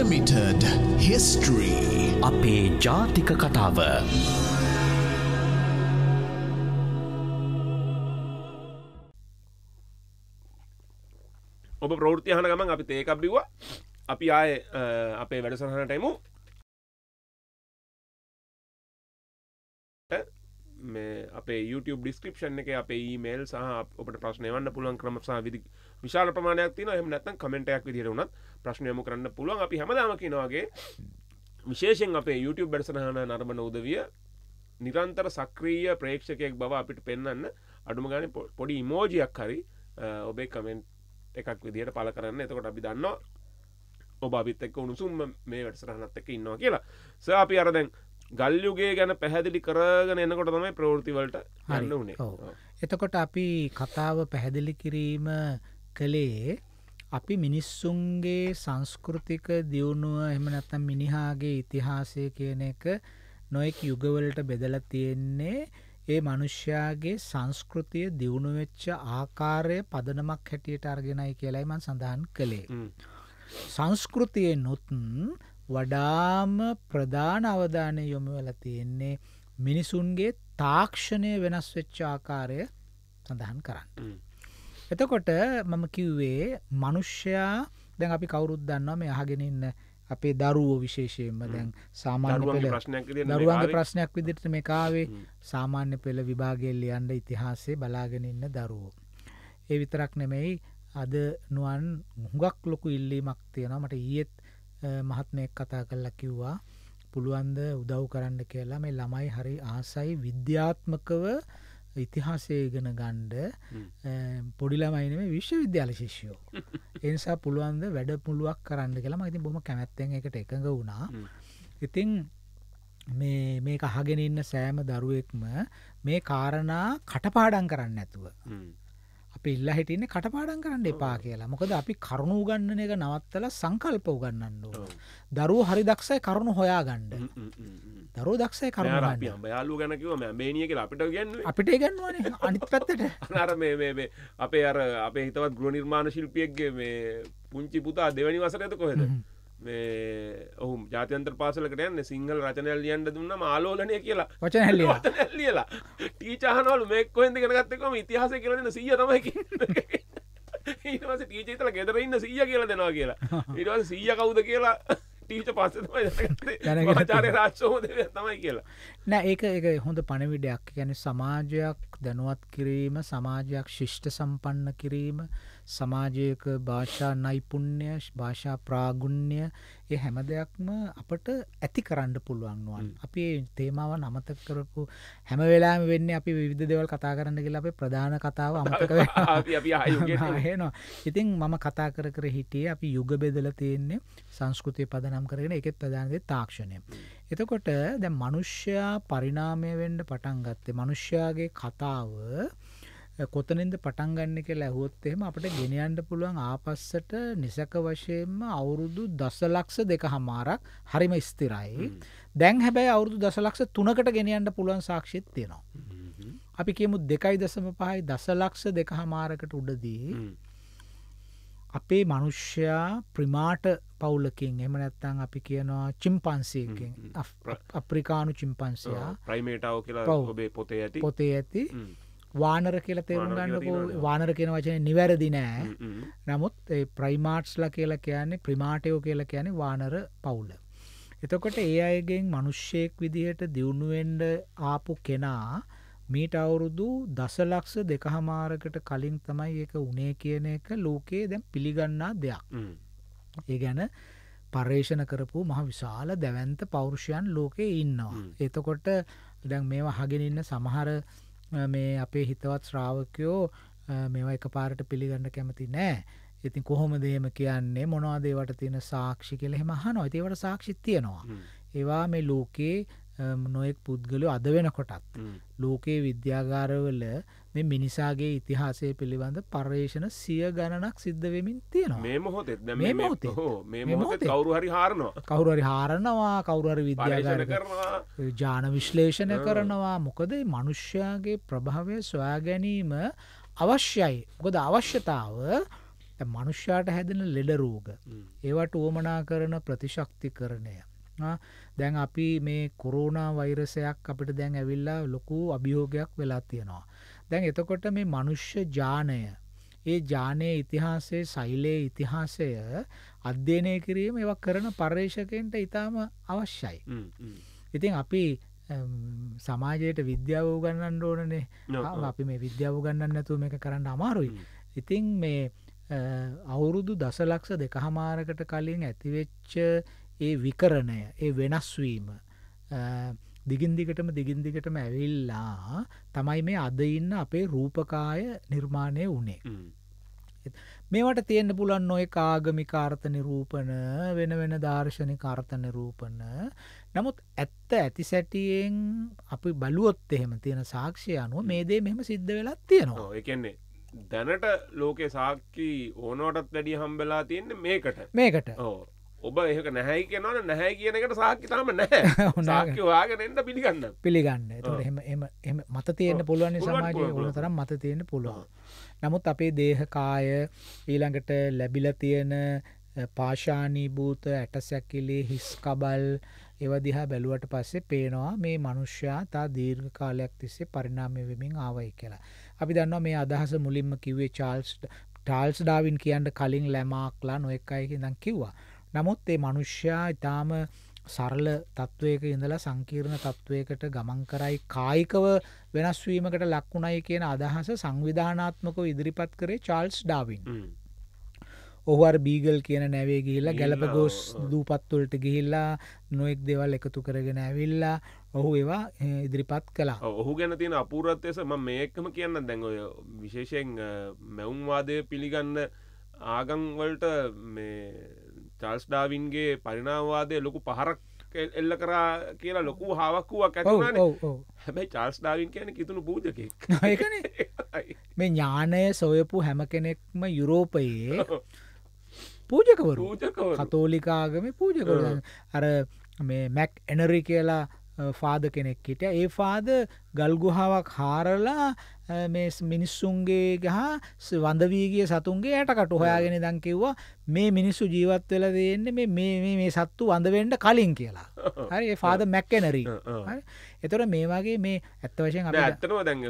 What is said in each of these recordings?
Unlimited history අපේ ජාතික කතාව ඔබ ප්‍රෘතියහන ගමන් අපි ඒකක් බිවා අපි ආය අපේ වැඩසහනටයිමු මේ අපේ YouTube ඩිස්ක්‍රපෂන් එක අපේ ඊමේල් සහ ඔපට ප්‍රශ්නයවන්න පුළුවන් ක්‍රම සහ විදි විශාල ප්‍රමාණයක් තින එහම නැත්තන් කමෙන්ටයක් විදිර වුණත් ප්‍රශ්නයම කරන්න පුළුවන් අපි හැමදාම කිනවාගේ විශේෂෙන් අපේ YouTube බැසනහන නරමන උදවිය නිරන්තර සක්‍රීය ප්‍රේක්ෂකයෙක් බව අපිට පෙන්න්න අඩුම ගන පොඩි ඉමෝජයක් හරි ඔබේ කමෙන්ට් එකක් විදිහට පල කරන්න එතකොට අපි දන්න ඔබ අපිත් එක්ක උණුසුම් මේ වැඩසරහනත් එක ඉන්නවා කියලා ස අපි අරදැන් ගල්යුගේ ගැන පැහැදිලි කරගෙන එන්නකොට තමයි ප්‍රවෘතිවලට හන්න වනේ එතකොට අපි කතාව පැහැදිලි කිරීම කළේ අපි මිනිස්සුන්ගේ සංස්කෘතික දියුණුව එම නැත්තම් මිනිහාගේ ඉතිහාසය කියන එක නොයෙක් යුගවලට බෙදල තියෙන්නේ ඒ මනුෂ්‍යයාගේ සංස්කෘතිය දියුණුවෙච්ච ආකාරය පදනමක් හැටියට අර්ගෙනයි කියලයිමන් සඳහන් කළේ. සංස්කෘතිය නොතුන් වඩාම ප්‍රධාන අවධානය යොමු වෙලා තියෙන්නේ මිනිසුන්ගේ තාක්ෂණය වෙනස් වෙච්ච ආකාරය සඳහන් කරන්න. එතකොට මම කිව්වේ මනුෂ්‍යයා දැන් අපි කවුරුත් දන්නවා මේ අහගෙන ඉන්න අපේ දරුවෝ විශේෂයෙන්ම දැන් සාමාන්‍ය පෙළ දරුවන්ගේ ප්‍රශ්නයක් විදිහට මේ කාවේ සාමාන්‍ය පෙළ විභාගයෙන් ලියන්න ඉතිහාසයේ බලාගෙන ඉන්න දරුවෝ. ඒ විතරක් නෙමෙයි අද නුවන් හුඟක් ලොකු ඉල්ලීමක් තියෙනවා මට ඊයේත් මහත්මයෙක් කතා කරලා කිව්වා පුළුවන්ද උදව් කරන්න කියලා මේ ළමයි හරි ආසයි විද්‍යාත්මකව ඉතිහාසය ඉගෙන ගණ්ඩ පොඩිලමයිනේ විශ්වවිද්‍යාල ශිෂ්‍යෝ. එනිසා පුළුවන්ද වැඩ පුළුවක් කරන්න කියලා මඉතින් බොම කැමැත්තෙන් එකට එකඟ වුණා. ඉතිං මේ කහගෙන ඉන්න සෑම දරුවෙක්ම මේ කාරණා කටපාඩන් කරන්න ඇතුව. අපි ඉල්ලා හිටින්නේ කටපාඩම් කරන්න එපා කියලා. මොකද අපි කරුණු උගන්නන එක නවත්තලා සංකල්ප උගන්නන්න ඕන. දරුවෝ හරි දක්ෂයි කරුණු හොයාගන්න. දරුවෝ දක්ෂයි කරුණු හොයාගන්න. අපි අම්බ යාළුවෝ ගැන කිව්වම අඹේනිය කියලා අපිට කියන්නේ. අපිට ගන්නවනේ අනිත් පැත්තට. අර මේ මේ මේ අපේ අර අපේ හිතවත් ගෘහ නිර්මාණ ශිල්පියෙක්ගේ මේ පුංචි පුතා දෙවැනි වසරේද කොහෙද? ඔහු ජාතන්ත්‍ර පාසලකට යන්න සිංහල රචනල් ලියන්ට දුන්න ආලෝලනය කියලා වචනැල්ල ලියලා ටීචාහනවල මෙක්කොහෙද කරගත්තකම ඉතිහාස කරන්න සීය තමයි ඊටවස ටීචේතල ගෙදර ඉන්න සීය කියල දෙනවා කියලා ඉටවස සීය කවුද කියලා ටීච පස්ස චාරය රාශ්ෝද තමයි කියලා නෑ ඒක එක හොඳ පණවිඩයක් ගැන සමාජයක් දැනුවත් කිරීම සමාජයක් ශිෂ්ට සම්පන්න කිරීම සමාජයක භාෂා නයිපුණ්‍ය භාෂා ප්‍රාගුණ්‍ය ඒ හැම දෙයක්ම අපට ඇති කරන්න පුළුවන් වන් අපි තේමාව නමතක කරපු හැම වෙලාම වෙන්න අපි විධ දෙවල් කතා කරන්න කියලා අපේ ප්‍රධාන කතාව අමතකනවා ඉතින් මම කතා කර කර හිටිය අපි යුග බෙදල තියෙන්නේ සංස්කෘතිය පදනම් කරගෙන එකත් ප්‍රධානදේ තාක්ෂණය එතකොට දැ මනුෂ්‍යයා පරිනාමය වෙන්ඩ පටන් ගත්තේ මනුෂ්‍යයාගේ කතාව කොතනින්ද පටන් ගන්න කියලා ඇහුවොත් එහෙම අපිට ගෙන යන්න පුළුවන් ආපස්සට නිසක වශයෙන්ම අවුරුදු දසලක්ෂ දෙකහමාරක් හරිම ස්ථිරයි. දැන් හැබැයි අවුරුදු දසලක්ෂ තුනකට ගෙන යන්න පුළුවන් සාක්ෂිත් තියෙනවා. අපි කියමු දෙකයි දසම පහයි දසලක්ෂ දෙකහමාරකට උඩදී අපේ මනුෂ්‍යයා ප්‍රිමාට පවුලකින් එම නැත්තං අපි කියනවා චිම්පන්සයකින් අප්‍රිකානු චිම්පන්සියා ප්‍රයිමේටාව කියලා ඔබේ පොතේ ඇති පොතේ ඇති වානර කියලා තේරුම් ගන්නකෝ වානර කියන වචනේ නිවැරදි නෑ. නමුත් ඒ ප්‍රයිමාට්ස්ලා කියලා කියන්නේ ප්‍රිමාටයෝ කියලා කියන්නේ වානර පවුල. එතකොට ඒ අයගෙන් මිනිස්සෙක් විදිහට දියුණු වෙන්න ආපු කෙනා මීට අවුරුදු දසලක්ෂ දෙකහමාරකට කලින් තමයි ඒක උනේ කියන එක ලෝකයේ දැන් පිළිගන්නා දෙයක්. ඒ ගැන පර්ේෂණ කරපු මහ විශාල දැවන්ත පෞරුෂයන් ලෝකයේ ඉන්නවා. එතකොට දැන් මේවා හගෙනන්න සමහර මේ අපේ හිතවත් ශ්‍රාවකයෝ මෙවා එක පාරට පිළිගන්න කැමති නෑ ඉතින් කොහොම දේම කියන්නේ මොනවාදේවට තියෙන සාක්ෂි කෙලෙහෙම හනෝ ඒවට සාක්ෂිත් තියෙනවා. ඒවා මේ ලෝකයේ නොයෙක් පුද්ගලය අද වෙනකොටත්. ලෝකයේ විද්‍යාගාරවල මේ මිනිසාගේ ඉතිහාසය පිළිබඳ පර්යේෂණ සිය ගණනක් සිද්ධ වෙමින් තියෙනවා මේ මොහොතෙත් මේ මොහොතේ මේ මොහොතේ කවුරුහරි හාරනවා කවුරුහරි හාරනවා කවුරුහරි විද්‍යාගාර කරනවා ජාන විශ්ලේෂණ කරනවා මොකද මනුෂ්‍යයාගේ ප්‍රභාවය සොයා ගැනීම අවශ්‍යයි මොකද අවශ්‍යතාව මනුෂ්‍යයාට හැදෙන ලෙඩ රෝග ඒවට උවමනා කරන ප්‍රතිශක්තිකරණය දැන් අපි මේ කොරෝනා වෛරසයක් අපිට දැන් ඇවිල්ලා ලොකු අභියෝගයක් වෙලා තියෙනවා දැන් එතකොට මේ මනුෂ්‍ය ජානය ඒ ජානයේ ඉතිහාසයේ සෛලයේ ඉතිහාසය අධ්‍යයනය කිරීම ඒව කරන පර්යේෂකයන්ට ඉතාම අවශ්‍යයි. ඉතින් අපි සමාජයට විද්‍යාව උගන්නන්න ඕනනේ අපි මේ විද්‍යාව උගන්නන්න නැතුව මේක කරන්න අමාරුයි. ඉතින් මේ අවුරුදු දසලක්ෂ දෙකහමාරකට කලින් ඇතිවෙච්ච ඒ විකරණය ඒ වෙනස්වීම දිගින් දිගටම දිගින් දිගටම ඇවිල්ලා තමයි මේ අද ඉන්න අපේ රූපකාය නිර්මාණය වුණේ. මේවට තියෙන්න්න පුලන් නොය කාගමික අර්ථ නිරූපන වෙන වෙන දර්ශනික අර්ථ නිරූපන නමුත් ඇත්ත ඇති සැටියෙන් අපි බලුවොත් එහෙම තියෙන සාක්ෂය අනුව මේ දේ මෙම සිද්ධ වෙලත් තියෙනවා එකන්නේ දැනට ලෝකෙ සාක්කි ඕනෝටත් වැඩි හම්බෙලා තියෙන්න මේකට මේකට ඕ ඔබ ඒක නැහැයි කියනවන නැහැ කියන එකට සාක්්‍ය තම නැහැ සාක්්‍යවාගෙනෙන්ට පිළිගන්න පිළිගන්න එම එම එම මත තියෙන්න්න පුළුවන් සමාජය ඕන තරම් මත තියෙන්න්න පුළුවන් නමුත් අපේ දේහකාය ඊළඟට ලැබිල තියෙන පාශානී භූත ඇටසැක්කිලේ හිස්කබල් ඒව දිහා බැලුවට පස්සේ පේනවා මේ මනුෂ්‍යයා තා දීර්ඝ කාලයක් තිස්සේ පරිණාමය වෙමින් ආවයි කියලා. අපි දන්නවා මේ අදහස මුලින්ම කිව්වේ චාල්ස් ටාල්ස් ඩාවින් කියන්න කලින් ලැමාක්ලා නොඑක් අයකින් නම් කිව්වා. නමුත් ඒ මනුෂ්‍යයා ඉතාම සරල තත්ත්වයක ඉඳලා සංකීර්ණ තත්ත්වයකට ගමන් කරයි කායිකව වෙනස්වීමකට ලක්වුණයි කියන අදහස සංවිධානාත්මකව ඉදිරිපත් කරේ චාල්ස් ඩාවින්. ඔහුවර් බීගල් කියන නැවේ ගිහිල්ලා ගැලප ගෝස් දූපත්වලට ගිහිල්ලා නොෙක් දෙවල් එකතු කරගෙන ඇවිල්ලා ඔහු ඒවා ඉදිරිපත් කලා ඔහු ගැන තියෙන අපූරත්යස ම මේකම කියන්න දැඟ විශේෂයෙන් මැවුම්වාදය පිළිගන්න ආගංවලට මේ චාල්ස් ඩාවින්ගේ පරිනාවාදය ලොකු පහරක් එල්ල කරා කියලා ලොකු හාවක්කුවක් ඇතුන හැබැයි චාල්ස් ඩාවින් කියන කිතුුණු පූජකෙක් මේ ඥානය සොයපු හැම කෙනෙක්ම යුරෝපයේ පූජකවරු කතෝලිකාගම පූජකර අර මේ මැක් එනරි කියලා ෆාද කෙනෙක් හිට ඒ ෆාද ගල්ගුහාවක් හාරලා මේ මිනිස්සුන්ගේ ගහ වඳවීගිය සතුන්ගේ යටකට හොයාගෙන දන් කිව්වා මේ මිනිස්සු ජීවත් වෙලා තියෙන්නේ මේ මේ සත්තු වඳවෙන්ඩ කලින් කියලා හරි ඒ ෆාද මැක්කැනරී එතොට මේ වගේ මේ ඇත්ත වශයෙන් ඇත්තනවා දැන්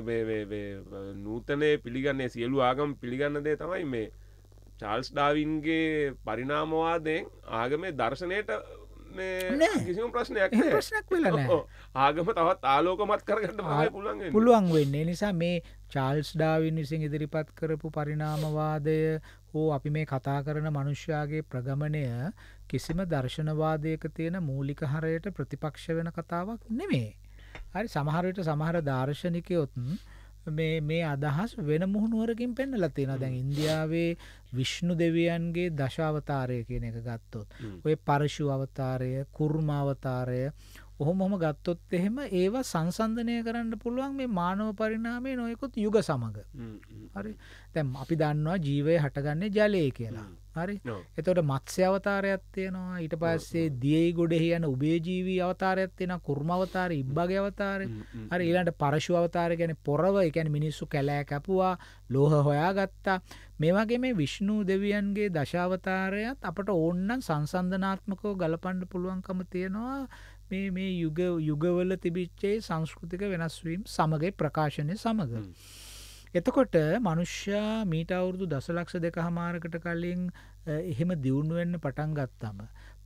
නූතනය පිළිගන්නේ සියලු ආගම් පිළිගන්න දේ තමයි මේ චාල්ස් ඩාවින්ගේ පරිනාමවාදයෙන් ආගමේ දර්ශනයට කිසිම ප්‍රශ්නයක් ප්‍රශ්නක් වෙලන ආගම තවත් ආලෝකමත් කරගන්න පුළන් පුළුවන් වෙන්නේ නිසා මේ චාල්ස් ඩාවින් විසින් ඉදිරිපත් කරපු පරිණාමවාදය හෝ අපි මේ කතා කරන මනුෂ්‍යයාගේ ප්‍රගමණය කිසිම දර්ශනවාදයක තියෙන මූලික හරයට ප්‍රතිපක්ෂ වෙන කතාවක් නෙමේ. හරි සමහරයට සමහර දර්ශනිකයොත්න් මේ මේ අදහස් වෙන මුහුණුවරකින් පෙන්නලා තියෙනවා දැන් ඉන්දියාවේ විෂ්ණු දෙවියන්ගේ දශාවතාරය කියන එක ගත්තොත් ඔය පරශු අවතාරය කුර්ම අවතාරය ඔහොමොම ගත්තොත් එහෙම ඒවා සංසන්ධනය කරන්න පුළුවන් මේ මානව පරිණාමේ නොයකුත් යුග සමඟ හරි තැම් අපි දන්නවා ජීවය හටගන්නේ ජලය කියලා හරි එතොට මත්ස්‍ය අවතාරයක් තියෙනවා ඊට පස්සේ දියයි ගොඩෙහි යන උබේජීවී අවතාරයක් තියෙන කුර්මවතාර ඉබ්බගේ අවතාරය හරි ඊළට පරශු අවතාර ගැන පොරව එකැන මිනිස්සු කැලෑ කැපුවා ලෝහ හොයා ගත්තා මේවාගේ මේ විශ්ණු දෙවියන්ගේ දශාවතාරයත් අපට ඕන්නන් සංසන්ධනාත්මකෝ ගලපණ්ඩ පුළුවන්කම තියෙනවා මේ මේ යුග යුගවල තිබිච්චේ සංස්කෘතික වෙනස්වීම් සමගේ ප්‍රකාශනය සමඟ. එතකොට මනුෂ්‍යයා මීට අවුරුදු දසලක්ෂ දෙක හමාරකට කලින් එහෙම දියුණුවෙන්න පටන් ගත්තම.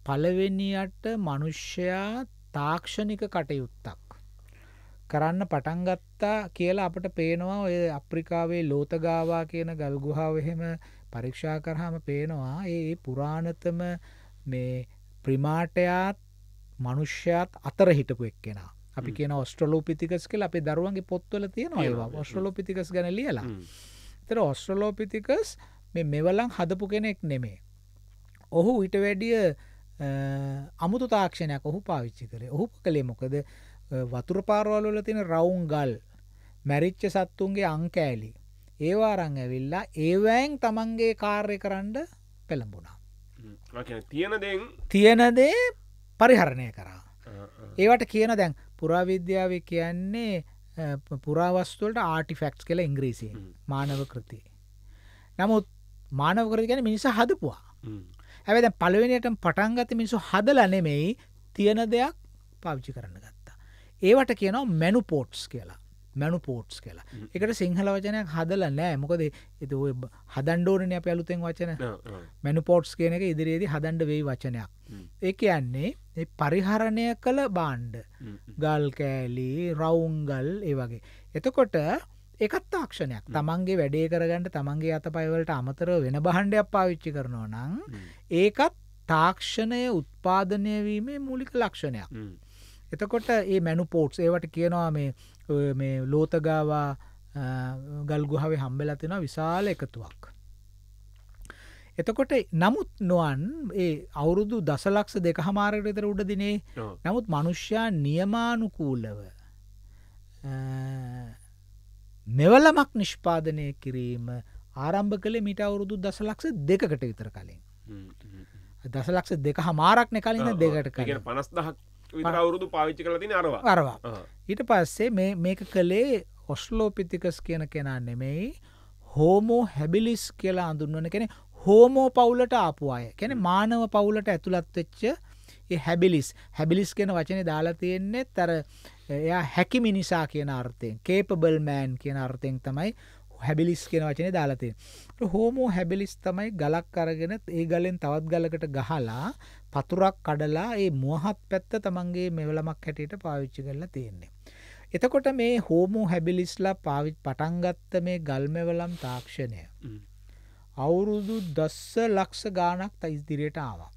පලවෙනියට මනුෂ්‍යයා තාක්ෂණික කටයුත්තක්. කරන්න පටන්ගත්තා කියලා අපට පේනවා ඔය අප්‍රිකාවේ ලෝතගාවා කියන ගල්ගුහාාව එහෙම පරීක්ෂා කරහම පේනවා ඒ පුරාණතම මේ ප්‍රිමාටයාත් මනුෂ්‍යයක් අතර හිටපු එක්කෙනා අපි කියන ඔස්ට්‍රලෝපිතිකස් කෙල අපේ දරුවන්ගේ පොත්වල තියෙන ඒවා ඔස්ට්‍රලෝපිතිකස් ගැන ලියලා තර ඔස්ට්‍රලෝපිතිකස් මේ මෙවලං හදපු කෙනෙක් නෙමේ ඔහු ඉට වැඩිය අමුතු තාක්ෂණයක් ඔහු පාවිච්චි කරේ ඔහු කළේ මොකද වතුර පාරවල්ල තින රවුන් ගල් මැරිච්ච සත්තුන්ගේ අංකෑලි ඒවා රං ඇවිල්ලා ඒවෑන් තමන්ගේ කාර්ය කරන්න පෙළඹුණා තියෙනදේ පරිහරණය කරා. ඒවට කියන දැන් පුරාවිද්‍යාව කියන්නේ පුරාවස්තුවලට ආටිෆෙක්ස් කළ ඉංග්‍රීසි මානව කෘති. නමුත් මානවකරති ගැන මිනිස හදපුවා. ඇවැද පලවෙනයට පටන්ගත මිනිසු හදල නෙමෙයි තියෙන දෙයක් පාවිච්චි කරන්න ගත්තා. ඒවට කියනවා මැනු පෝට්ස් කියලා. මැනු පෝට්ස් කියලා එකට සිංහල වචනයක් හදල නෑ මොකද එතු හදන්ඩෝරනය පැලුතෙන් වචන මැනු පෝට්ස් කියන එක ඉදිරියේදී හදන්ඩ වෙයි වචනයක් ඒ යන්නේ පරිහරණය කළ බාණ්ඩ ගල් කෑලි රවුන්ගල් ඒ වගේ එතකොට එකත් තාක්ෂණයක් තමන්ගේ වැඩේ කරගන්නට තමන්ගේ අත පයවලට අමතර වෙන බහන්්ඩයක් පාවිච්චි කරනවා නං ඒකත් තාක්ෂණය උත්පාදනයවීමේ මූලික ලක්ෂණයක් එතකොට ඒ මැනු පෝට්ස් ඒවට කියනවා මේ මේ ලෝතගාවා ගල්ගුහාවේ හම්බෙලතිෙන විශාල එකතුවක්. එතකොට නමුත් නොවන් ඒ අවුරුදු දසලක්ෂ දෙක හමාරටතර උඩ දිනේ නමුත් මනුෂ්‍යයා නියමානුකූලව මෙවලමක් නිෂ්පාදනය කිරීම ආරම්භ කළ මිට අවුරුදු දසලක්ෂ දෙකට විතර කලින්. දසලක්ෂ දෙක හමාරක්න කලින් දෙකට කල පනස්දහක් විරවුරුදු පාවිච්චි කලතින අරවා අරවා ඊට පස්සේ මේක කළේ ඔස්ලෝපිතිකස් කියන කෙනා නෙමෙයි හෝමෝ හැබිලිස් කියලා අඳුන්වන කෙනෙ හෝමෝ පවුලට ආපු අය කැන මානව පවුලට ඇතුළත් වෙච්ච හැබිලිස් හැබිලිස් කෙන වචනය දාලා තියෙන්නේ තර එයා හැකි මිනිසා කියන අර්ථයෙන් කේපබල් මෑන් කියන අර්ථයෙන් තමයි හැබිලිස් කියෙන වචනය දාලතිය. හෝමෝ හැබිලිස් තමයි ගලක් අරගෙන ඒ ගලෙන් තවත් ගලකට ගහලා පතුරක් කඩලා ඒ මුවහත් පැත්ත තමන්ගේ මෙවලමක් හැටියට පාවිච්චි කරලා තියෙන්නේ. එතකොට මේ හෝමෝ හැබිලිස්ලා පාවිච් පටන්ගත්ත මේ ගල්මෙවලම් තාක්ෂණය. අවුරුදු දස්ස ලක්ෂ ගානක් තයිස්දිරයට ආවා.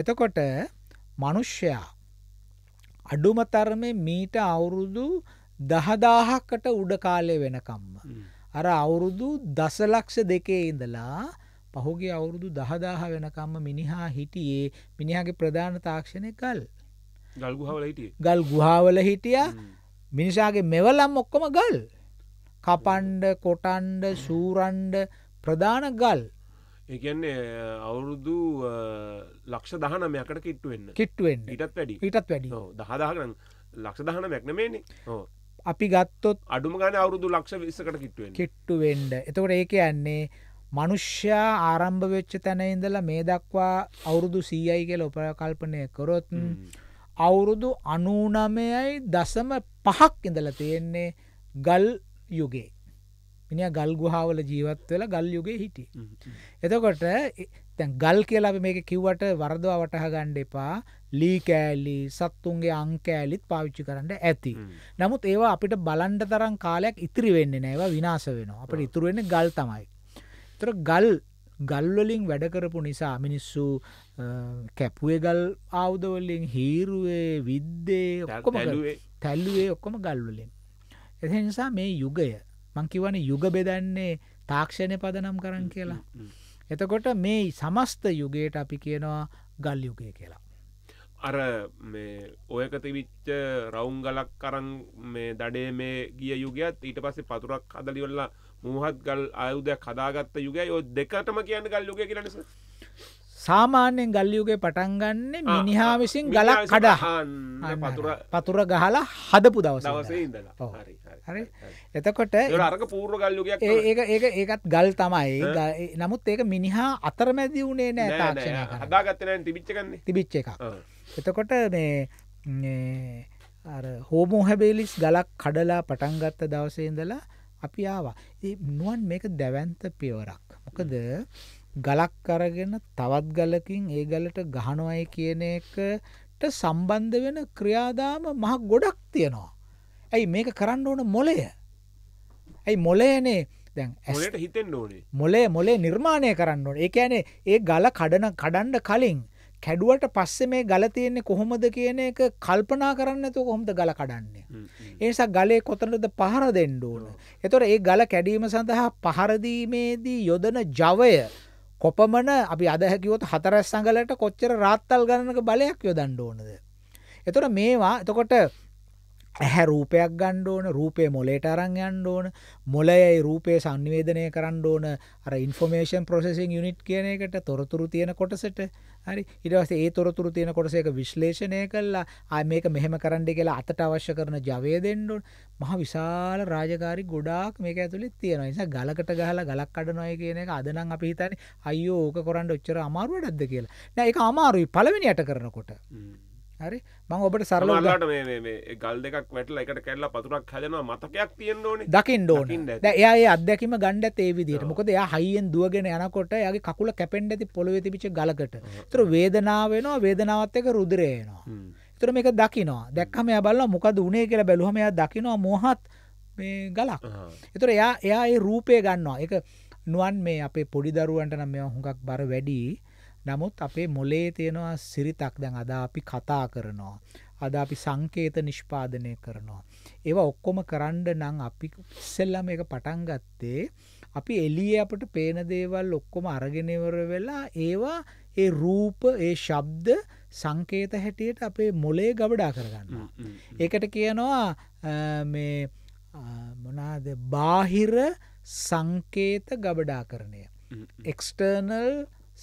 එතකොට මනුෂ්‍යයා අඩුමතරම මීට අවුරුදු දහදාහකට උඩ කාලය වෙනකම්ම. අර අවුරුදු දසලක්ෂ දෙකේ ඉඳලා පහුගේ අවුරුදු දහදාහ වෙනකම්ම මිනිහා හිටියේ මිනිහාගේ ප්‍රධාන තාක්ෂණය ගල් ගල් ගුහාවල හිටිය මිනිසාගේ මෙවලම් ඔක්කොම ගල් කපන්ඩ කොටන්ඩ සූරන්ඩ ප්‍රධාන ගල් ඒගන්නේ අවුරුදු ලක්ෂ දහනමයකට කිට්ටුවෙන්න කිට්ටුවෙන් ඉටත් වැඩි ඉටත් වැඩි දහදාහන ලක්ෂ දහන මැක්නමේනේ අපි ගත්තොත් අඩුම ගන අවුරුදු ලක්ෂ විසකට කිට්ටුව කිට්ටු වෙන්ඩ එතකොට ඒක යන්නේ මනුෂ්‍යයා ආරම්භ වෙච්ච තැන ඉඳලා මේ දක්වා අවුරුදු සීයයි කියල උපරකල්පනය කරොත් අවුරුදු අනූනමයයි දසම පහක් ඉඳල තියෙන්නේ ගල් යුගේ මිනි ගල්ගුහාවල ජීවත් වෙලා ගල් යුගේ හිටි එතකොට දැන් ගල් කියලා අපි මේක කිව්වට වරදවා වටහා ගන්න එපා. ලී කෑලි, සත්තුන්ගේ අං කෑලිත් පාවිච්චි කරන්න ඇති. නමුත් ඒවා අපිට බලන්න තරම් කාලයක් ඉතිරි වෙන්නේ නැහැ. ඒවා විනාශ වෙනවා. අපිට ඉතුරු වෙන්නේ ගල් තමයි. ඒතර ගල් ගල්වලින් වැඩ කරපු නිසා මිනිස්සු කැපුවේ ගල් ආවුදවලින් හීරුවේ විද්දේ ඔක්කොම තැල්ලුවේ ඔක්කොම ගල්වලින්. එති නිසා මේ යුගය මංකිවන යුග බෙදන්නේ තාක්ෂණය පදනම් කරන්න කියලා. එතකොට මේ සමස්ත යුගයට අපි කියනවා ගල් යුගය කියලා. අර ඔයකතිවිච්ච රවුන් ගලක් කරන් මේ දඩේ මේ ගිය යුගයත් ඊට පස්සේ පතුරක් අදලිවල්ලා මූහත් ගල් අයුදයක් හදාගත්ත යුගය ඔ දෙකටම කියන්න ගල් යුගය කියලනිස සාමාන්‍යෙන් ගල්ලියුගේ පටන්ගන්න මිනිහා විසින් ගලක් කඩහන්න පතුර ගහලා හදපු දවස හරි හරි එතකොට ඒක ඒක ඒකත් ගල් තමයි නමුත් ඒක මිනිහා අතරමැදි වුණේ නෑ තාක්ෂණ හදාගත්තන තිබිච්චගන්න තිබිච්ච එක එතකොට මේ හෝමෝ හැබේලිස් ගලක් කඩලා පටන්ගත්ත දවසේදලා අපි ආවා ඒ මුවන් මේක දැවන්ත පියවරක් මොකද ගලක් අරගෙන තවත් ගලකින් ඒ ගලට ගහනවයි කියන එකට සම්බන්ධ වෙන ක්‍රියාදාම මහ ගොඩක් තියෙනවා ඇයි මේක කරන්න ඕන මොලය ඇයි මොලයනේ දැන් ඇට හිතෙන් ඕනේ මොලේ මොලේ නිර්මාණය කරන්න ඕන ඒ ඇනේ ඒ ගල කඩන කඩන්ඩ කලින් කැඩුවට පස්සෙ මේ ගල තියෙන්නේ කොහොමද කියන එක කල්පනා කරන්න ඇතු කොහොමද ගල කඩන්නේ. ඒසා ගලේ කොතනද පහර දෙන්න ඕන. එතොට ඒ ගල කැඩීම සඳහා පහරදීමේදී යොදන ජවය කොපමන අපි අදහැකිවොත් හතරැස් සඟලට කොච්චර රාත්තල් ගණනක බලයක් යොදන්න ඕනද. එතොට මේවා එතකොට ඇහැ රූපයක් ගන්න ඕන රූපේ මොලේට අරන් යන්න ඕන මොලයයි රූපේ සංනිවේදනය කරන්න ඕන අර ඉන්ෆෝමේෂන් ප්‍රොසෙසින් යුනිට් කියන එකට තොරතුරු තියෙන කොටසට හරි ඊට පස්සේ ඒ තොරතුරු තියෙන කොටස ඒක විශ්ලේෂණය කළා ආ මේක මෙහෙම කරන්න කියලා අතට අවශ්‍ය කරන ජවය දෙන්න ඕන මහ විශාල රාජකාරි ගොඩාක් මේක ඇතුලේ තියෙනවා නිසා ගලකට ගහලා ගලක් කඩනවා කියන එක අද නම් අපි හිතන්නේ අයියෝ ඕක කරන්න ඔච්චර අමාරු වැඩක්ද කියලා නෑ ඒක අමාරුයි පළවෙනියට කරනකොට හරි මං ඔබට සරලලාට මේ ගල් දෙකක් වැටල එකට කැල්ල පතුරක් හැදෙනවා මතකයක් තියෙන ඕන දකිින් ඩෝන එයාඒ අදැකම ගණ්ඩ ඒේවිදිට මොකද එයා හයිියෙන් දුවගෙන යනකොට යගේ කකුල කැපෙන්ඩ ඇති පොළොවෙතිපිච ගලකට තුර වේදනාවෙනවා වේදනාවත් එක රුදරේනවා තුර මේක දකිනවා දැක්කම යබල්ල මොකද උනේ කියලා බැලුහමයා දකිනවා මොහත් මේ ගලක් එතුර එයා එයා ඒ රූපය ගන්නවා එක නුවන් මේ අපේ පොඩි දරුවන්ට නම් මෙ හුඟක් බර වැඩී නමුත් අපේ මොලේ තියෙනවා සිරිතක් දැන් අද අපි කතා කරනවා. අද අපි සංකේත නිෂ්පාදනය කරනවා. ඒවා ඔක්කොම කරන්න නම් අපි ඉස්සෙල්ලම මේක පටන් ගත්තේ අපි එළියේ අපට පේන දේවල් ඔක්කොම අරගෙන වෙලා ඒවා ඒ රූප ඒ ශබ්ද සංකේත හැටියට අපේ මොලේ ගබඩා කරගන්නවා. ඒකට කියනවා මේ මොනාද බාහිර සංකේත ගබඩාකරණය. එක්ස්ටර්නල්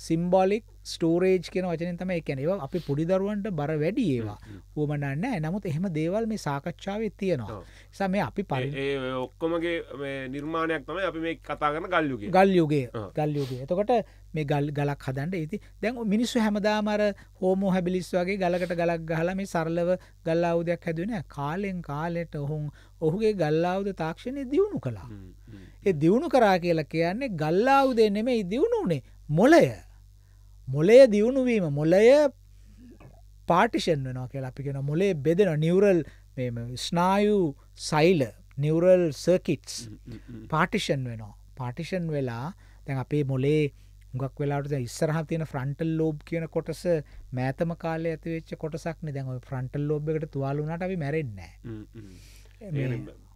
සිම්බෝලික් ස්ටෝරේජ් කියන වචනෙන් තමයි කියන්නේ ඒවා අපි පොඩි දරුවන්ට බර වැඩි ඒවා. වුමනා නැහැ. නමුත් එහෙම දේවල් මේ සාකච්ඡාවේ තියෙනවා. නිසා මේ අපි ඒ ඔක්කොමගේ මේ නිර්මාණයක් තමයි අපි මේ කතා කරන ගල් යුගය. ගල් යුගය. ගල් යුගය. එතකොට මේ ගල් ගලක් හදන්න ඉතින් දැන් මිනිස්සු හැමදාම අර හෝමෝ හැබිලිස් වගේ ගලකට ගලක් ගහලා මේ සරලව ගල් ආයුධයක් හැදුවේ නෑ. කාලෙන් කාලෙට ඔහුන් ඔහුගේ ගල් ආයුධ තාක්ෂණය දියුණු කළා. ඒ දියුණු කරා කියලා කියන්නේ ගල් ආයුධය නෙමෙයි දියුණු උනේ මොළය. මොලය දියුණුවීම මොලය පාටිෂන් වෙනවා කියලා අපිගෙන මොලේ බෙදෙන නිවරල් ස්නායු සයිල නිවරල් සර්කිටස් පාටිෂන් වෙනවා පාටිෂන් වෙලා තැන් අපේ මොලේ ගක් වෙලාට ඉස්සරහ තියෙන ෆ්‍රන්ටල් ලෝබ් කියන කොටස මෑතම කාලේ ඇතිවෙච්ච කොටසක් දැන් ෆ්‍රන්ටල් ලෝබ් එකට තුවාලුනට අපි මැරෙන්නේ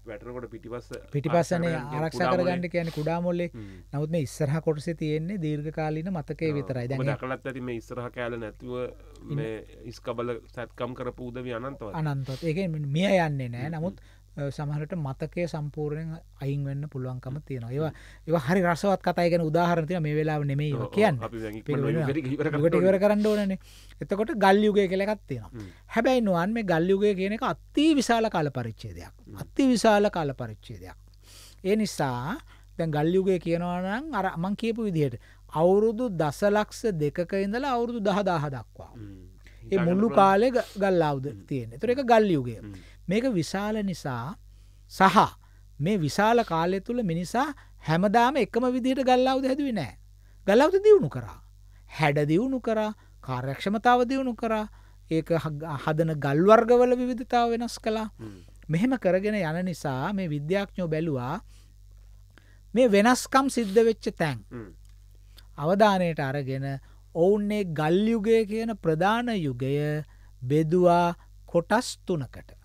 වැටකොට පිටිපස්ස පිටිපස්සන ආරක්ෂ කරගන්න කියන කුඩා මොල්ලේ නමුත් මේ ඉස්සරහ කොටස තියෙන්නේ දීර්ඝකාලීන මතකය විතරයි දැන් දකලත් ඇති මේ ඉස්සරහ කෑල නැතුව මේ ඉස්කබල සැත්කම් කරපු උදවි අනන්තවත් අනන්තවත් ඒක මිය යන්නේ නෑ නමුත් සමහරට මතකය සම්පූර්ණයෙන් අයින් වෙන්න පුළුවන්කම තියෙනවා. ඒවා ඒවා හරි රසවත් කතා කියන උදාහරණ තියෙනවා මේ වෙලාව නෙමෙයි ඒක කියන්නේ. ඉවර කරන්න ඕනනේ. එතකොට ගල් යුගය කියලා එකක් තියෙනවා. හැබැයි නුවන් මේ ගල් යුගය කියන එක අති විශාල කාල පරිච්ඡේදයක්. අති විශාල කාල පරිච්ඡේදයක්. ඒ නිසා දැන් ගල් යුගය කියනවා නම් අර මම කියපු විදිහට අවුරුදු දසලක්ෂ දෙකක ඉඳලා අවුරුදු 10000 දක්වා. ඒ මුළු කාලේ ගල් ආවුද තියෙන්නේ. ඒතර ඒක ගල් යුගය. මේක විශාල නිසා සහ මේ විශාල කාලය තුළ මිනිසා හැමදාම එකම විදිහට ගල්ලාවද හැදුවේ නෑ. ගලවද දියුණු කරා. හැඩ දියුණු කරා කාර්යක්ෂමතාව දියුණු කරා ඒ හදන ගල්වර්ගවල විවිධතාව වෙනස් කලා. මෙහෙම කරගෙන යන නිසා මේ විද්‍යාඥෝ බැලුවා මේ වෙනස්කම් සිද්ධ වෙච්ච තැන්. අවධානයට අරගෙන ඔවුන්නේ ගල්යුගය කියන ප්‍රධාන යුගය බෙදවා කොටස් තුනකට.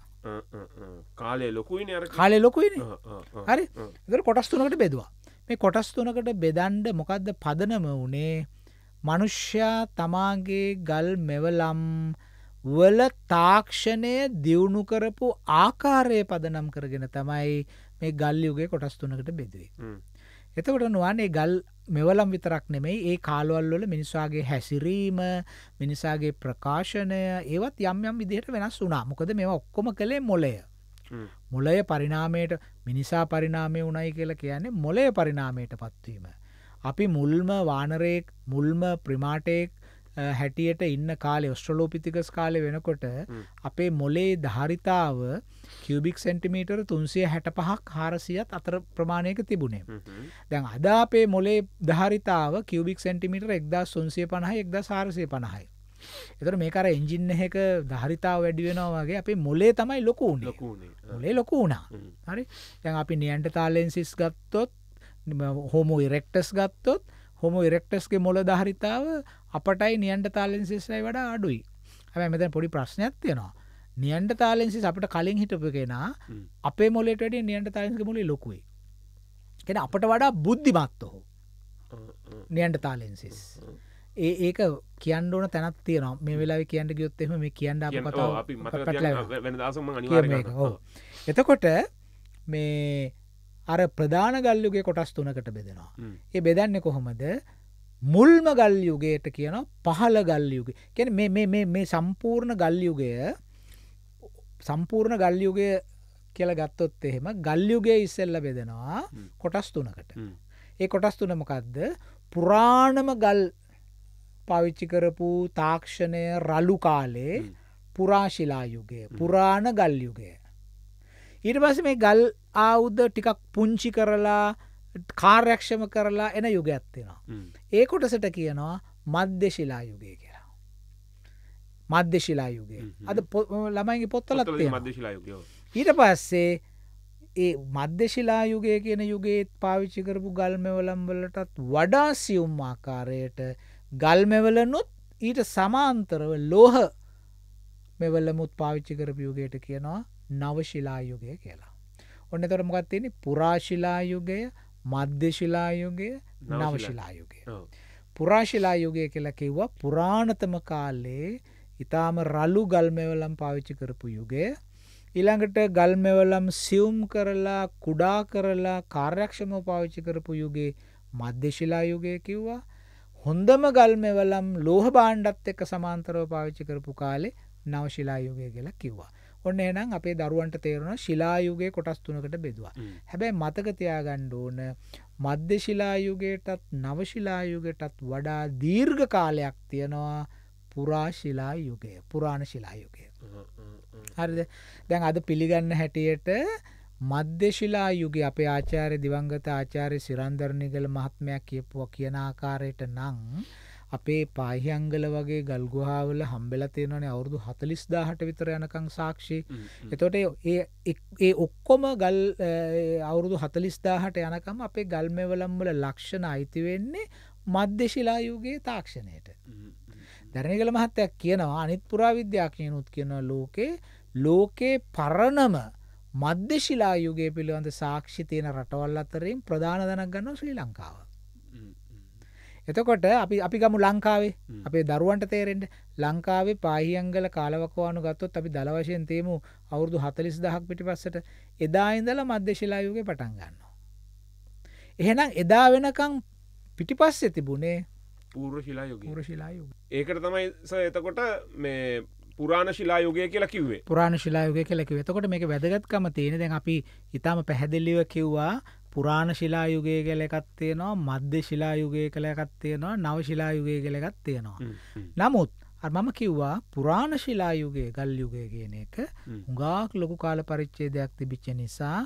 කාලය ලොකුයි කාලය ලොකුයි හරි දර කොටස් තුනකට බෙදවා මේ කොටස් තුනකට බෙදන්ඩ මොකක්ද පදනම වනේ මනුෂ්‍යයා තමාගේ ගල් මෙවලම් වල තාක්ෂණය දියුණු කරපු ආකාරය පදනම් කරගෙන තමයි මේ ගල්යුගේ කොටස් තුනකට බෙදුවේ. එතකොට නුවන් ඒ ගල් මෙවලම් විතරක් නෙමෙයි ඒ කාලවල් වල මිනිසාගේ හැසිරීම මිනිසාගේ ප්‍රකාශනය ඒවත් යම් යම් විදිහට වෙනස් වුණා. මොකද මේවා ඔක්කොම කළේ මොලය. මොලය පරිණාමයට මිනිසා පරිණාමය වුණයි කියලා කියන්නේ මොලය පරිණාමයටපත් වීම. අපි මුල්ම වානරයෙක් මුල්ම ප්‍රිමාටෙක් හැටියට ඉන්න කාලේ ඔස්ට්‍රලෝපිතිකස් කාලය වෙනකොට අපේ මොලේ ධාරිතාව කිවබික් සෙන්ටිමීටර් තුන්සිය හැට පහක් හාරසියත් අතර ප්‍රමාණයක තිබුණේ. දැන් අද අපේ මොලේ ධාරිතාව කිවබික් සෙන්ටිමිටර් එක්දා සුන්සිය පණහයි එක්ද සාරසය පණහයි. එතර මේකර එන්ජින්න එක ධරිතාව වැඩිවෙනවාගේ අපේ මොලේ තමයි ලොකූන් මොලේ ලොකු වුණා හරි දැන් අපි නියන්ට තාලෙන්සිස් ගත්තොත් හෝමෝ ඉරෙක්ටස් ගත්තොත් හොමෝ ඉරෙක්ටස්ගේ මොළ ධාරිතාව අපටයි නියන්ටතාලෙන්සිස්ටයි වඩා අඩුයි. හැබැයි මෙතන පොඩි ප්‍රශ්නයක් තියෙනවා. නියන්ටතාලෙන්සිස් අපිට කලින් හිටපු කෙනා අපේ මොලේට වැඩිය නියන්ටතාලෙන්සිගේ මොලේ ලොකුයි. කෙන අපට වඩා බුද්ධිමත් ඔහු. නියන්ටතාලෙන්සිස්. ඒ ඒක කියන්න ඕන තැනත් තියෙනවා මේ වෙලා කියන්න ගියොත් එහම මේ කියන්න අප කතාව එතකොට මේ අර ප්‍රධාන ගල්යුගේ කොටස් තුනකට බෙදෙනවා. ඒ බෙදන්නේ කොහොමද මුල්ම ගල්යුගේට කියන පහළ ගල්යුග කැන මේ සම්පූර්ණ ගල්යුගය සම්පූර්ණ ගල්යුගය කියල ගත්තොත් එහෙම ගල්යුගේ ඉස්සෙල්ල බෙදෙනවා කොටස් තුනකට. ඒ කොටස් තුනමකක්ද පුරාණම ගල් පවිච්චි කරපු තාක්ෂණය රලු කාලේ පුරාශිලා යුගය පුරාණ ගල්යුගය ඊට පස්ස මේ ගල් ආවුද්ධ ටිකක් පුංචි කරලා කාර්යක්ෂම කරලා එන යුග ඇත්තිෙනවා. ඒ කොටසට කියනවා මධ්‍යශිලා යුගය කියලා. මධ්‍යශිලා යුගේ අද ළමයිගේ පොත්තලත් ඊට පස්සේ ඒ මධ්‍යශිලා යුගය කියන යුගේත් පාවිච්චි කරපු ගල්මෙවලම්වලටත් වඩා සියුම් ආකාරයට ගල්මෙවලනුත් ඊට සමාන්තරව ලෝහ මෙවලමුත් පාවිච්චි කරපු යුගයට කියනවා නවශිලායුගය කියලා. ඔන්න තොර මොකත්තියන්නේ පුරාශිලායුගය මධ්‍යශිලායුගය නවශිලායුගය. පුරාශිලායුගය කියලා කිව්වා පුරාණතම කාලේ ඉතාම රලු ගල්මවලම් පාවිච්චි කරපු යුගය ඉළඟට ගල්මෙවලම් සියුම් කරලා කුඩා කරලා කාර්යක්ෂම පාවිච්චි කරපු යුගේ මධ්‍යශිලා යුගය කිව්වා හොඳම ගල්මෙවලම් ලෝහ බාණ්ඩත් එක්ක සමාන්තරව පාවිච්චි කරපු කාලේ නවශිලා යුගය කියලා කිව්වා. ඔන්න එහෙනම් අපේ දරුවන්ට තේරෙනවා ශිලා යුගයේ කොටස් තුනකට බෙදුවා. හැබැයි මතක තියාගන්න ඕන මධ්‍ය ශිලා යුගයටත් නව ශිලා යුගයටත් වඩා දීර්ඝ කාලයක් තියෙනවා පුරා ශිලා යුගය. පුරාණ ශිලා යුගය. හරිද? දැන් අද පිළිගන්න හැටියට මධ්‍යශිලා යුග අපේ ආචාර්ය දිවංගත ආචාර්ය සිරන්දරණිගල මහත්මයක් කියපුවා කියන ආකාරයට නම් අපේ පාහියංගල වගේ ගල්ගුහාවල හම්බෙලා තියෙනනේ අවුරුදු 40000ට විතර යනකම් සාක්ෂි. එතකොට ඒ ඒ ඔක්කොම ගල් අවුරුදු 40000ට යනකම් අපේ ගල් මෙවලම් වල ලක්ෂණ අයිති වෙන්නේ මධ්‍යශිලා යුගයේ තාක්ෂණයට. දැනගල මහත්තයක් කියනවා අනිත් පුරාවිද්‍යාඥයනුත් කියනවා ලෝකේ ලෝකේ පරණම මධ්‍යශිලා යුගයේ පිළිබඳ සාක්ෂි තියෙන රටවල් අතරින් ප්‍රධාන දැනක් ගන්නවා ශ්‍රී ලංකාව. එතකොට අපි අපි ගමු ලංකාවේ අපේ දරුවන්ට තේරෙන්ට ලංකාවේ පාහියංගල කාලවකවානු ගත්තොත් අපි දලවශයෙන් තේමු අවුරදු හතලිස් දහක් පිටි පස්සට එදා ඉඳල මධ්‍යශිලායුගේ පටන් ගන්න. එහෙනම් එදා වෙනකං පිටිපස්ස තිබුණේ පූර්ව ශිලායුග පුර ශිලායුග ඒකට තමයි එතකොට මේ පුරාණ ශිලායුගය කියලා කිවේ පුරාණ ශිලායුගය කෙලකිව එතකොට මේක වැදගත්කම තියෙන දැන් අපි ඉතාම පැහැදිල්ලිව කිව්වා පුරාණ ශිලා යුගය කළ එකත් තියෙනවා මධ්‍ය ශිලා යුගය කළ එකත් තියෙනවා නව ශිලා යුගය කළ එකත් තියෙනවා. නමුත් මම කිව්වා පුරාණ ශිලා යුගය ගල් යුගය කියන එක හුඟාක් ලොකු කාල පරිච්චේදයක් තිබිච්ච නිසා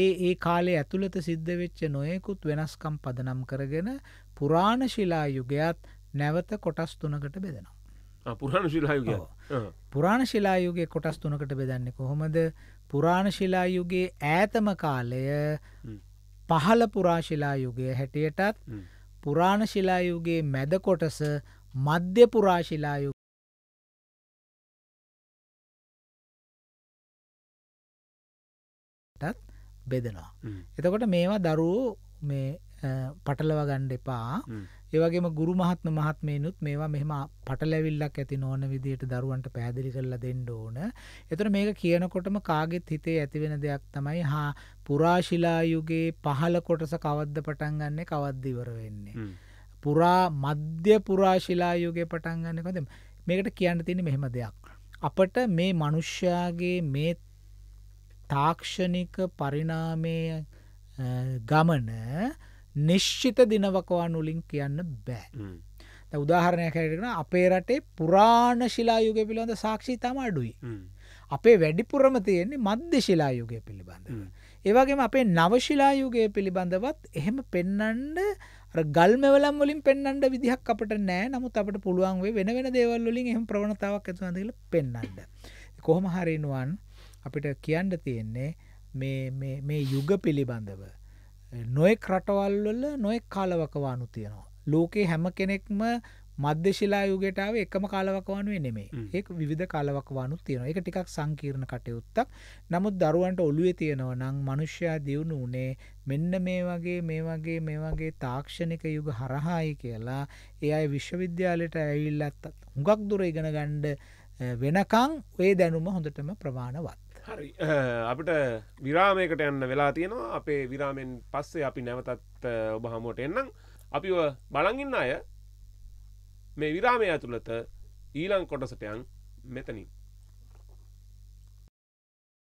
ඒ ඒ කාලේ ඇතුළත සිද්ධ වෙච්ච නොයෙකුත් වෙනස්කම් පදනම් කරගෙන පුරාණ ශිලා යුගයත් නැවත කොටස් තුනකට බෙදෙනවා. පුරාණ ශිලායුගය පුරාණ ශිලායුගේ කොටස් තුනකට බෙදන්නේ කොහොමද පුරාණ ශිලායුගේ ඈතම කාලය පහළ පුරාශිලා යුගය හැටියටත් පුරාණ ශිලායුගේ මැද කොටස මධ්‍ය පුරාශිලායු බෙදනවා. එතකොට මේවා දරුවෝ මේ පටලව ගණ්ඩ එපා ඒවගේම ගුරු මහත්ම මහත්මයනුත් මේවා මෙහම පටලැවිල්ලක් ඇති නොන විදියට දරුවන්ට පැදිලි කරලා දෙන්න ඕන. එතර මේක කියනකොටම කාගෙත් හිතේ ඇතිවෙන දෙයක් තමයි හා පුරාශිලායුගේ පහළ කොටස කවද්ද පටන් ගන්නේ කවද්දිවර වෙන්නේ. පුරා මධ්‍ය පුරාශිලායුගේ පටන් ගන්නකොද මේකට කියන්න තින මෙහෙම දෙයක්. අපට මේ මනුෂ්‍යයාගේ මේ තාක්ෂණික පරිණාමය ගමන නිශ්චිත දිනවකවානුලින් කියන්න බෑ. උදාහරණයක් හැටෙන අපේ රටේ පුරාණ ශිලායුග පිළිබඳ සාක්ෂි තම අඩුයි. අපේ වැඩිපුරම තියෙන්නේ මධ්‍ය ශිලායුගය පිළිබඳව. ඒවගේම අපේ නවශිලායුගය පිළිබඳවත් එහෙම පෙන්නන්ඩ ගල්මවලම් වලින් පෙන්න්නට විදිහක් අපට නෑ නමුත් අපට පුළුවන්ේ වෙන වෙන දේවල්ලින් එහම ප්‍රවණතාවක් ඇතුවඳල පෙන්නන්ඩ. කොහොම හරිනුවන් අපිට කියන්න තියෙන්නේ මේ යුග පිළිබඳව. නොයෙක් රටවල්වල නොයෙක් කාලවකවානු තියෙනවා. ලෝකේ හැම කෙනෙක්ම මධ්‍යශිලා යුගටාව එකම කාලවකවානුවේ නෙමේ ඒ විධ කාලවකවානු තියෙන එක ටිකක් සංකීර්ණ කටයුත්තක් නමුත් දරුවන්ට ඔළුවේ තියෙනව නං මනුෂ්‍යයා දියුණු වනේ මෙන්න මේ වගේ මේ වගේ මේ වගේ තාක්ෂණික යුග හරහායි කියලා ඒ අයි විශ්වවිද්‍යාලයට ඇවිල්ලත් හුඟක් දුර ඉගෙන ගණ්ඩ වෙනකං ඔය දැනුම හොඳටම ප්‍රමාණවත්. හරි අපිට විරාමයකට යන්න වෙලා තියෙනවා අපේ විරාමෙන් පස්සේ අපි නැවතත් ඔබ හමුවට එන්නම් අපිව බලගන්න අය මේ විරාමය ඇතුළත ඊළං කොටසටයන් මෙතනින්